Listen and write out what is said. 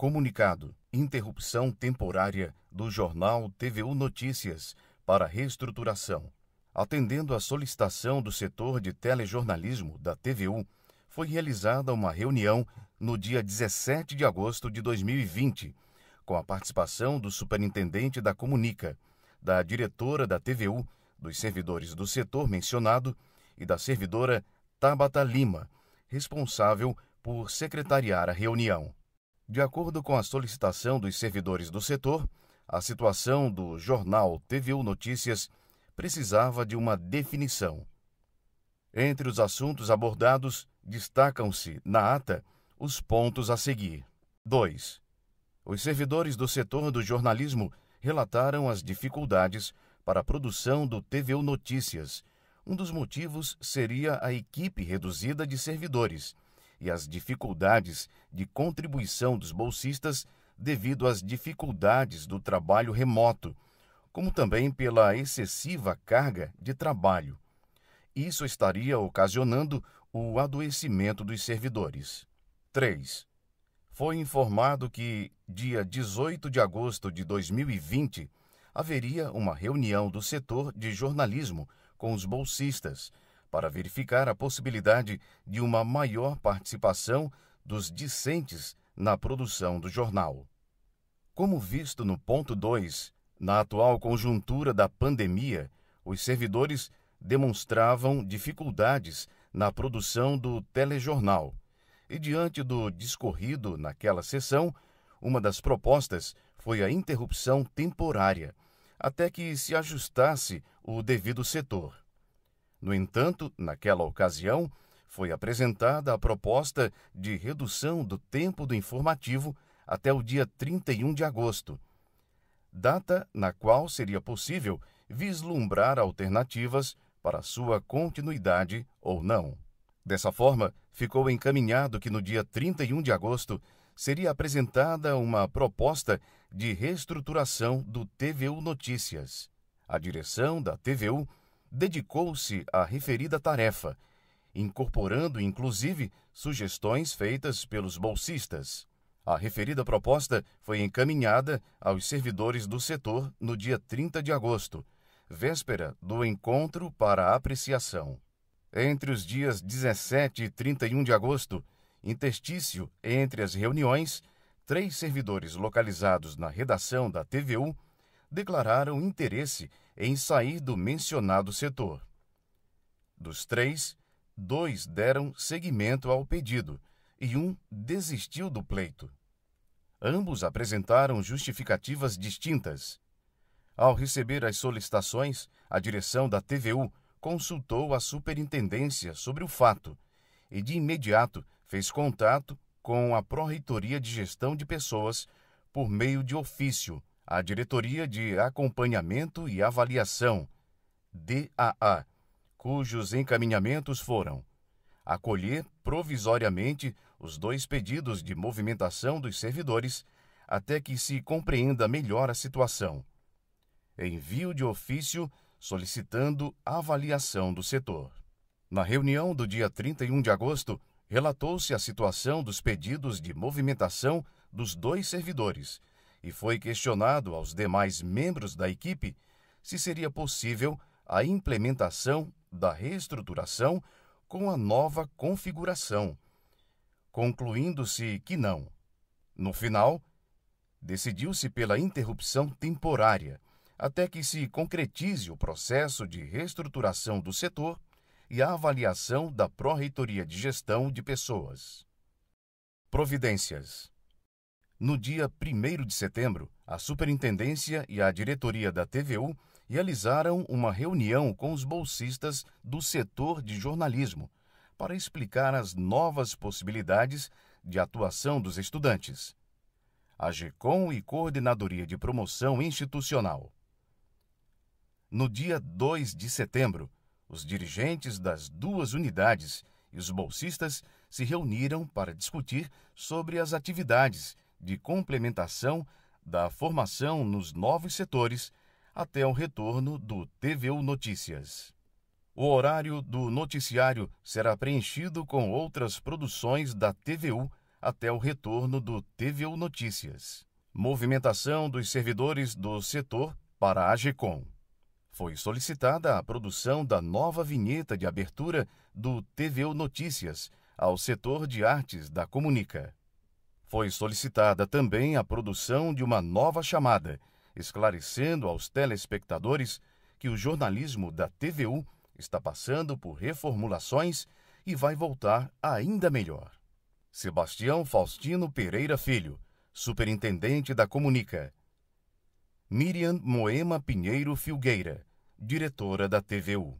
Comunicado: interrupção temporária do jornal TVU Notícias para reestruturação. Atendendo à solicitação do setor de telejornalismo da TVU, foi realizada uma reunião no dia 17 de agosto de 2020, com a participação do superintendente da Comunica, da diretora da TVU, dos servidores do setor mencionado e da servidora Tabata Lima, responsável por secretariar a reunião. De acordo com a solicitação dos servidores do setor, a situação do jornal TVU Notícias precisava de uma definição. Entre os assuntos abordados, destacam-se, na ata, os pontos a seguir. 2. Os servidores do setor do jornalismo relataram as dificuldades para a produção do TVU Notícias. Um dos motivos seria a equipe reduzida de servidores – e as dificuldades de contribuição dos bolsistas devido às dificuldades do trabalho remoto, como também pela excessiva carga de trabalho. Isso estaria ocasionando o adoecimento dos servidores. 3. Foi informado que, dia 18 de agosto de 2020, haveria uma reunião do setor de jornalismo com os bolsistas para verificar a possibilidade de uma maior participação dos discentes na produção do jornal. Como visto no ponto 2, na atual conjuntura da pandemia, os servidores demonstravam dificuldades na produção do telejornal. E diante do discorrido naquela sessão, uma das propostas foi a interrupção temporária, até que se ajustasse o devido setor. No entanto, naquela ocasião, foi apresentada a proposta de redução do tempo do informativo até o dia 31 de agosto, data na qual seria possível vislumbrar alternativas para sua continuidade ou não. Dessa forma, ficou encaminhado que no dia 31 de agosto seria apresentada uma proposta de reestruturação do TVU Notícias. A direção da TVU dedicou-se à referida tarefa, incorporando inclusive sugestões feitas pelos bolsistas. A referida proposta foi encaminhada aos servidores do setor no dia 30 de agosto, véspera do encontro para apreciação. Entre os dias 17 e 31 de agosto, interstício entre as reuniões, três servidores localizados na redação da TVU declararam interesse em sair do mencionado setor. Dos três, dois deram seguimento ao pedido e um desistiu do pleito. Ambos apresentaram justificativas distintas. Ao receber as solicitações, a direção da TVU consultou a superintendência sobre o fato e, de imediato, fez contato com a Pró-Reitoria de Gestão de Pessoas por meio de ofício à Diretoria de Acompanhamento e Avaliação, DAA, cujos encaminhamentos foram acolher provisoriamente os dois pedidos de movimentação dos servidores até que se compreenda melhor a situação. Envio de ofício solicitando avaliação do setor. Na reunião do dia 31 de agosto, relatou-se a situação dos pedidos de movimentação dos dois servidores e foi questionado aos demais membros da equipe se seria possível a implementação da reestruturação com a nova configuração, concluindo-se que não. No final, decidiu-se pela interrupção temporária até que se concretize o processo de reestruturação do setor e a avaliação da Pró-Reitoria de Gestão de Pessoas. Providências no dia 1 de setembro, a superintendência e a diretoria da TVU realizaram uma reunião com os bolsistas do setor de jornalismo para explicar as novas possibilidades de atuação dos estudantes. A GECOM e Coordenadoria de Promoção Institucional. No dia 2 de setembro, os dirigentes das duas unidades e os bolsistas se reuniram para discutir sobre as atividades de complementação da formação nos novos setores até o retorno do TVU Notícias. O horário do noticiário será preenchido com outras produções da TVU até o retorno do TVU Notícias. Movimentação dos servidores do setor para a AGCOM. Foi solicitada a produção da nova vinheta de abertura do TVU Notícias ao setor de artes da Comunica. Foi solicitada também a produção de uma nova chamada, esclarecendo aos telespectadores que o jornalismo da TVU está passando por reformulações e vai voltar ainda melhor. Sebastião Faustino Pereira Filho, superintendente da Comunica. Miriam Moema Pinheiro Filgueira, diretora da TVU.